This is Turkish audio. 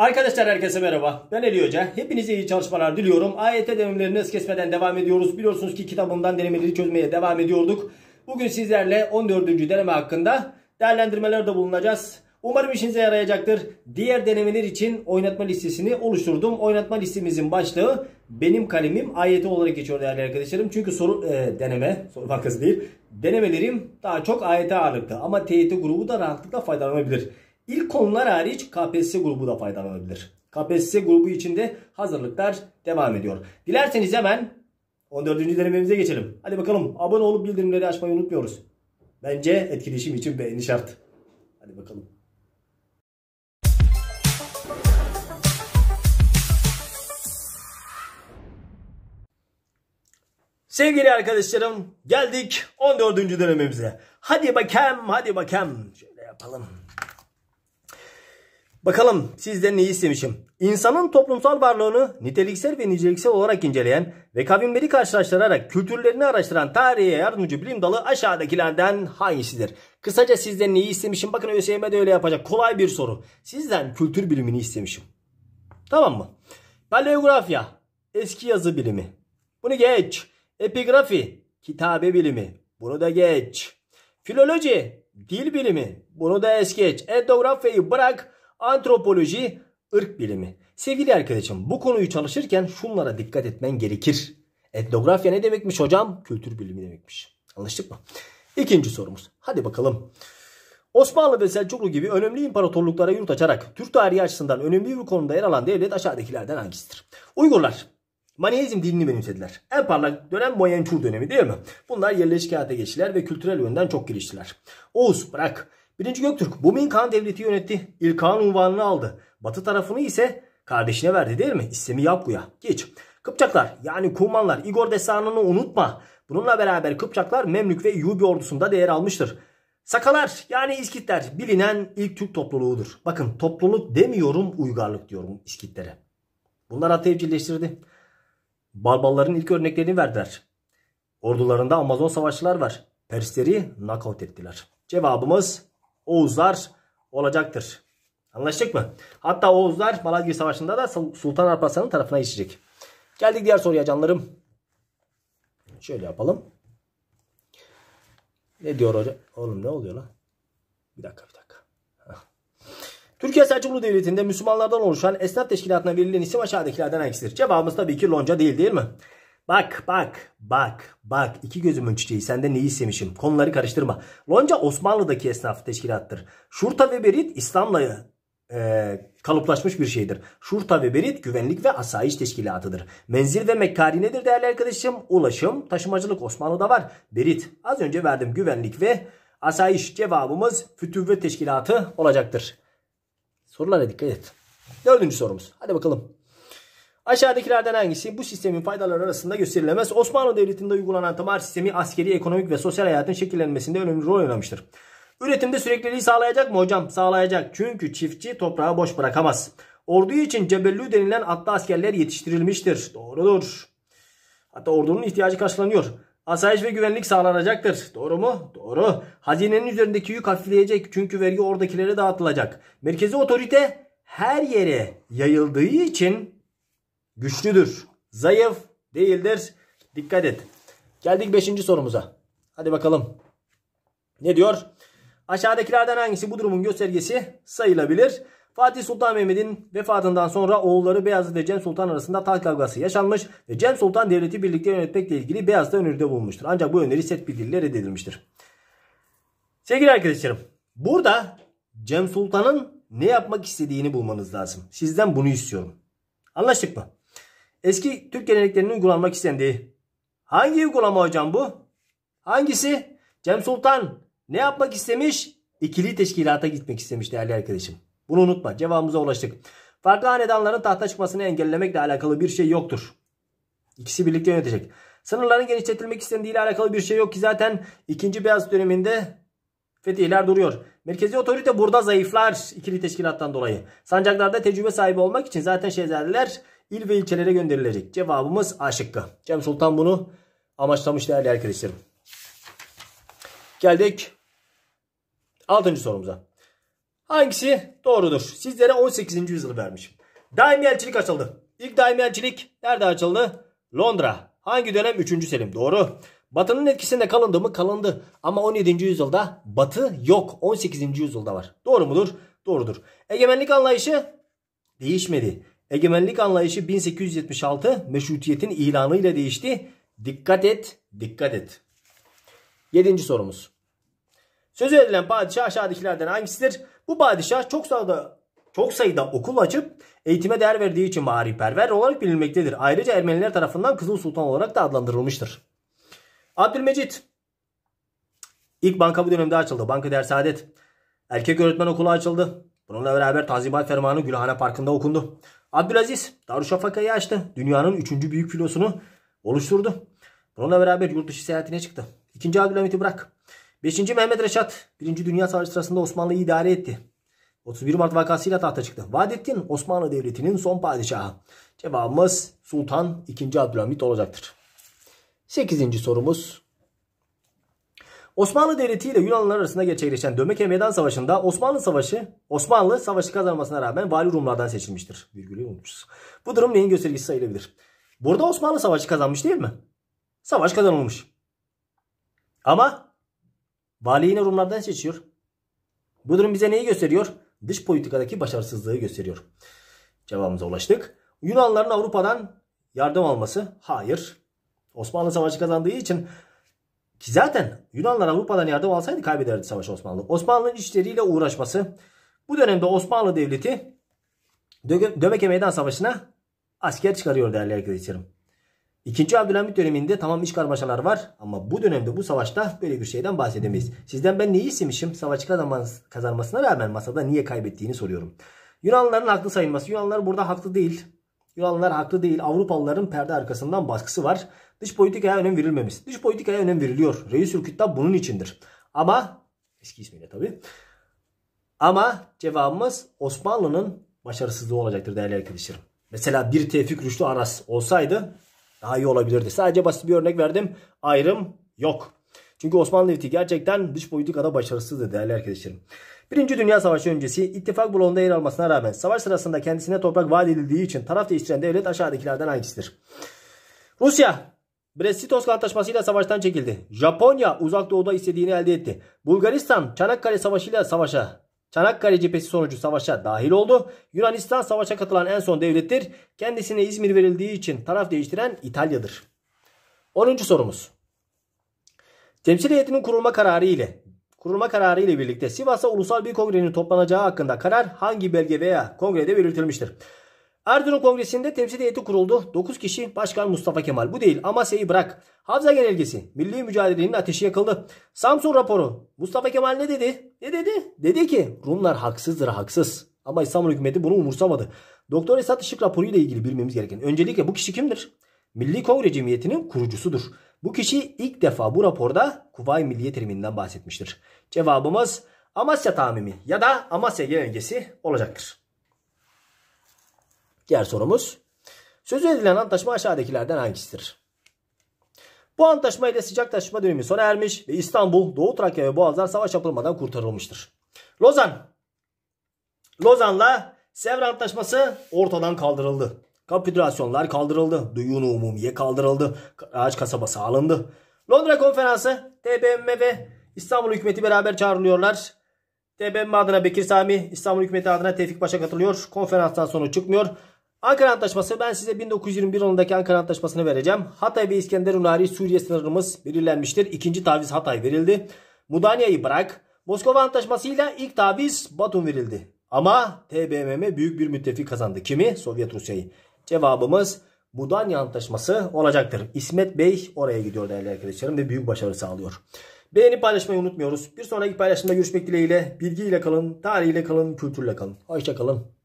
Arkadaşlar herkese merhaba. Ben Ali Hoca. Hepinize iyi çalışmalar diliyorum. AYT e denemelerini kesmeden devam ediyoruz. Biliyorsunuz ki kitabımdan denemeleri çözmeye devam ediyorduk. Bugün sizlerle 14. deneme hakkında değerlendirmelerde bulunacağız. Umarım işinize yarayacaktır. Diğer denemeler için oynatma listesini oluşturdum. Oynatma listemizin başlığı benim kalemim AYT e olarak geçiyor değerli arkadaşlarım. Çünkü soru e, deneme, soru bankası değil. Denemelerim daha çok AYT e ağırlıklı ama TYT grubu da rahatlıkla faydalanabilir. İlk konular hariç KPSS grubu da faydalanabilir. KPSS grubu içinde hazırlıklar devam ediyor. Dilerseniz hemen 14. denememize geçelim. Hadi bakalım abone olup bildirimleri açmayı unutmuyoruz. Bence etkileşim için beğeni şart. Hadi bakalım. Sevgili arkadaşlarım geldik 14. dönemimize. Hadi bakayım hadi bakayım. Şöyle yapalım. Bakalım sizden neyi istemişim? İnsanın toplumsal varlığını niteliksel ve niceliksel olarak inceleyen ve kavimleri karşılaştırarak kültürlerini araştıran tarihe yardımcı bilim dalı aşağıdakilerden hangisidir? Kısaca sizden neyi istemişim? Bakın ÖSYM de öyle yapacak. Kolay bir soru. Sizden kültür bilimini istemişim. Tamam mı? Paleografya, eski yazı bilimi. Bunu geç. Epigrafi, kitabe bilimi. Bunu da geç. Filoloji, dil bilimi. Bunu da es geç. Etnografyayı bırak. Antropoloji ırk bilimi. Sevgili arkadaşım bu konuyu çalışırken şunlara dikkat etmen gerekir. Etnografya ne demekmiş hocam? Kültür bilimi demekmiş. Anlaştık mı? İkinci sorumuz. Hadi bakalım. Osmanlı ve Selçuklu gibi önemli imparatorluklara yurt açarak Türk tarihi açısından önemli bir konuda yer alan devlet aşağıdakilerden hangisidir? Uygurlar. Maniheizm dinini benimsediler. En parlak dönem Moyençur dönemi değil mi? Bunlar yerleşik hayata geçtiler ve kültürel yönden çok geliştiler. Oğuz, Bırak, Birinci Göktürk bu Khan devleti yönetti. İlk Khan unvanını aldı. Batı tarafını ise kardeşine verdi değil mi? İstemi Yapgu'ya. Geç. Kıpçaklar yani Kumanlar Igor Desanını unutma. Bununla beraber Kıpçaklar Memlük ve Yubi ordusunda değer almıştır. Sakalar yani İskitler bilinen ilk Türk topluluğudur. Bakın topluluk demiyorum uygarlık diyorum İskitlere. Bunlar hatta evcilleştirdi. Barbalların ilk örneklerini verdiler. Ordularında Amazon savaşçılar var. Persleri nakavt ettiler. Cevabımız Oğuzlar olacaktır. Anlaştık mı? Hatta Oğuzlar Malazgirt Savaşı'nda da Sultan Arparslan'ın tarafına geçecek. Geldik diğer soruya canlarım. Şöyle yapalım. Ne diyor hoca? Oğlum ne oluyor lan? Bir dakika bir dakika. Türkiye Selçuklu Devleti'nde Müslümanlardan oluşan esnaf teşkilatına verilen isim aşağıdakilerden hangisidir? Cevabımız tabii ki lonca değil değil mi? Bak bak bak bak iki gözümün çiçeği sende neyi istemişim konuları karıştırma. Lonca Osmanlı'daki esnaf teşkilattır. Şurta ve Berit İslam'la e, kalıplaşmış bir şeydir. Şurta ve Berit güvenlik ve asayiş teşkilatıdır. Menzil ve mekkari nedir değerli arkadaşım? Ulaşım, taşımacılık Osmanlı'da var. Berit az önce verdim güvenlik ve asayiş cevabımız fütüvve teşkilatı olacaktır. Sorulara dikkat et. Dördüncü sorumuz. Hadi bakalım. Aşağıdakilerden hangisi bu sistemin faydaları arasında gösterilemez? Osmanlı Devleti'nde uygulanan tamar sistemi askeri, ekonomik ve sosyal hayatın şekillenmesinde önemli rol oynamıştır. Üretimde sürekliliği sağlayacak mı hocam? Sağlayacak. Çünkü çiftçi toprağı boş bırakamaz. Ordu için cebellü denilen atlı askerler yetiştirilmiştir. Doğrudur. Hatta ordunun ihtiyacı karşılanıyor. Asayiş ve güvenlik sağlanacaktır. Doğru mu? Doğru. Hazinenin üzerindeki yük hafifleyecek. Çünkü vergi oradakilere dağıtılacak. Merkezi otorite her yere yayıldığı için güçlüdür. Zayıf değildir. Dikkat et. Geldik 5. sorumuza. Hadi bakalım. Ne diyor? Aşağıdakilerden hangisi bu durumun göstergesi sayılabilir? Fatih Sultan Mehmet'in vefatından sonra oğulları Beyazıt ve Cem Sultan arasında taht kavgası yaşanmış ve Cem Sultan devleti birlikte yönetmekle ilgili Beyazıt'a öneride bulunmuştur. Ancak bu öneri set bildirili reddedilmiştir. Sevgili arkadaşlarım burada Cem Sultan'ın ne yapmak istediğini bulmanız lazım. Sizden bunu istiyorum. Anlaştık mı? eski Türk geleneklerinin uygulanmak istendi. Hangi uygulama hocam bu? Hangisi? Cem Sultan ne yapmak istemiş? İkili teşkilata gitmek istemiş değerli arkadaşım. Bunu unutma. Cevabımıza ulaştık. Farklı hanedanların tahta çıkmasını engellemekle alakalı bir şey yoktur. İkisi birlikte yönetecek. Sınırların genişletilmek istendiği ile alakalı bir şey yok ki zaten 2. Beyaz döneminde fetihler duruyor. Merkezi otorite burada zayıflar ikili teşkilattan dolayı. Sancaklarda tecrübe sahibi olmak için zaten şehzadeler il ve ilçelere gönderilecek. Cevabımız A şıkkı. Cem Sultan bunu amaçlamış değerli arkadaşlarım. Geldik 6. sorumuza. Hangisi doğrudur? Sizlere 18. yüzyılı vermişim. Daimi elçilik açıldı. İlk daimi elçilik nerede açıldı? Londra. Hangi dönem? 3. Selim. Doğru. Batı'nın etkisinde kalındı mı? Kalındı. Ama 17. yüzyılda Batı yok. 18. yüzyılda var. Doğru mudur? Doğrudur. Egemenlik anlayışı değişmedi. Egemenlik anlayışı 1876 meşrutiyetin ilanıyla değişti. Dikkat et, dikkat et. Yedinci sorumuz. Sözü edilen padişah aşağıdakilerden hangisidir? Bu padişah çok sayıda, çok sayıda okul açıp eğitime değer verdiği için perver olarak bilinmektedir. Ayrıca Ermeniler tarafından Kızıl Sultan olarak da adlandırılmıştır. Abdülmecit. İlk banka bu dönemde açıldı. Banka Der Saadet. Erkek öğretmen okulu açıldı. Bununla beraber tazimat Fermanı Gülhane Parkı'nda okundu. Abdülaziz Darüşşafaka'yı açtı. Dünyanın 3. büyük filosunu oluşturdu. Bununla beraber yurt dışı seyahatine çıktı. 2. Abdülhamit'i bırak. 5. Mehmet Reşat 1. Dünya Savaşı sırasında Osmanlı'yı idare etti. 31 Mart vakasıyla tahta çıktı. Vadettin Osmanlı Devleti'nin son padişahı. Cevabımız Sultan 2. Abdülhamit olacaktır. 8. sorumuz Osmanlı Devleti ile Yunanlılar arasında gerçekleşen Dömeke Meydan Savaşı'nda Osmanlı Savaşı Osmanlı Savaşı kazanmasına rağmen Vali Rumlardan seçilmiştir. Virgülü unutmuşuz. Bu durum neyin göstergesi sayılabilir? Burada Osmanlı Savaşı kazanmış değil mi? Savaş kazanılmış. Ama vali yine Rumlardan seçiyor. Bu durum bize neyi gösteriyor? Dış politikadaki başarısızlığı gösteriyor. Cevabımıza ulaştık. Yunanların Avrupa'dan yardım alması hayır. Osmanlı Savaşı kazandığı için ki zaten Yunanlar Avrupa'dan yardım alsaydı kaybederdi savaş Osmanlı. Osmanlı'nın işleriyle uğraşması bu dönemde Osmanlı Devleti Dömeke Meydan Savaşı'na asker çıkarıyor değerli arkadaşlarım. İkinci Abdülhamit döneminde tamam iş karmaşalar var ama bu dönemde bu savaşta böyle bir şeyden bahsedemeyiz. Sizden ben neyi istemişim? Savaşı kazanmasına rağmen masada niye kaybettiğini soruyorum. Yunanlıların haklı sayılması. Yunanlar burada haklı değil. Yunanlılar haklı değil. Avrupalıların perde arkasından baskısı var. Dış politikaya önem verilmemiş. Dış politikaya önem veriliyor. Reis Ülküt'ta bunun içindir. Ama eski ismiyle tabi. Ama cevabımız Osmanlı'nın başarısızlığı olacaktır değerli arkadaşlarım. Mesela bir Tevfik Rüştü Aras olsaydı daha iyi olabilirdi. Sadece basit bir örnek verdim. Ayrım yok. Çünkü Osmanlı Devleti gerçekten dış politikada başarısızdı değerli arkadaşlarım. Birinci Dünya Savaşı öncesi ittifak bloğunda yer almasına rağmen savaş sırasında kendisine toprak vaat edildiği için taraf değiştiren devlet aşağıdakilerden hangisidir? Rusya Brest-Litovsk Antlaşması'yla savaştan çekildi. Japonya uzak doğuda istediğini elde etti. Bulgaristan Çanakkale Savaşı ile savaşa Çanakkale cephesi sonucu savaşa dahil oldu. Yunanistan savaşa katılan en son devlettir. Kendisine İzmir verildiği için taraf değiştiren İtalya'dır. 10. sorumuz. Temsil heyetinin kurulma kararı ile kurulma kararı ile birlikte Sivas'ta ulusal bir kongrenin toplanacağı hakkında karar hangi belge veya kongrede belirtilmiştir? Erzurum Kongresi'nde temsil heyeti kuruldu. 9 kişi Başkan Mustafa Kemal. Bu değil Amasya'yı bırak. Havza Genelgesi. Milli mücadelenin ateşi yakıldı. Samsun raporu. Mustafa Kemal ne dedi? Ne dedi? Dedi ki Rumlar haksızdır haksız. Ama İstanbul hükümeti bunu umursamadı. Doktor Esat Işık raporuyla ilgili bilmemiz gereken. Öncelikle bu kişi kimdir? Milli Kongre Cemiyeti'nin kurucusudur. Bu kişi ilk defa bu raporda Kuvayi Milliye teriminden bahsetmiştir. Cevabımız Amasya tamimi ya da Amasya genelgesi olacaktır. Diğer sorumuz. Sözü edilen antlaşma aşağıdakilerden hangisidir? Bu antlaşma ile sıcak taşıma dönemi sona ermiş ve İstanbul, Doğu Trakya ve Boğazlar savaş yapılmadan kurtarılmıştır. Lozan. Lozan'la Sevr Antlaşması ortadan kaldırıldı. Kapitülasyonlar kaldırıldı. Duyun umumiye kaldırıldı. Ağaç kasabası alındı. Londra konferansı TBMM ve İstanbul hükümeti beraber çağrılıyorlar. TBMM adına Bekir Sami, İstanbul hükümeti adına Tevfik Paşa katılıyor. Konferanstan sonra çıkmıyor. Ankara Antlaşması ben size 1921 yılındaki Ankara Antlaşması'nı vereceğim. Hatay ve İskenderun hariç Suriye sınırımız belirlenmiştir. İkinci taviz Hatay verildi. Mudanya'yı bırak. Moskova Antlaşması ile ilk taviz Batum verildi. Ama TBMM büyük bir müttefik kazandı. Kimi? Sovyet Rusya'yı. Cevabımız Mudanya Antlaşması olacaktır. İsmet Bey oraya gidiyor değerli arkadaşlarım ve büyük başarı sağlıyor. Beğeni paylaşmayı unutmuyoruz. Bir sonraki paylaşımda görüşmek dileğiyle. Bilgiyle kalın, tarihiyle kalın, kültürle kalın. Hoşça kalın.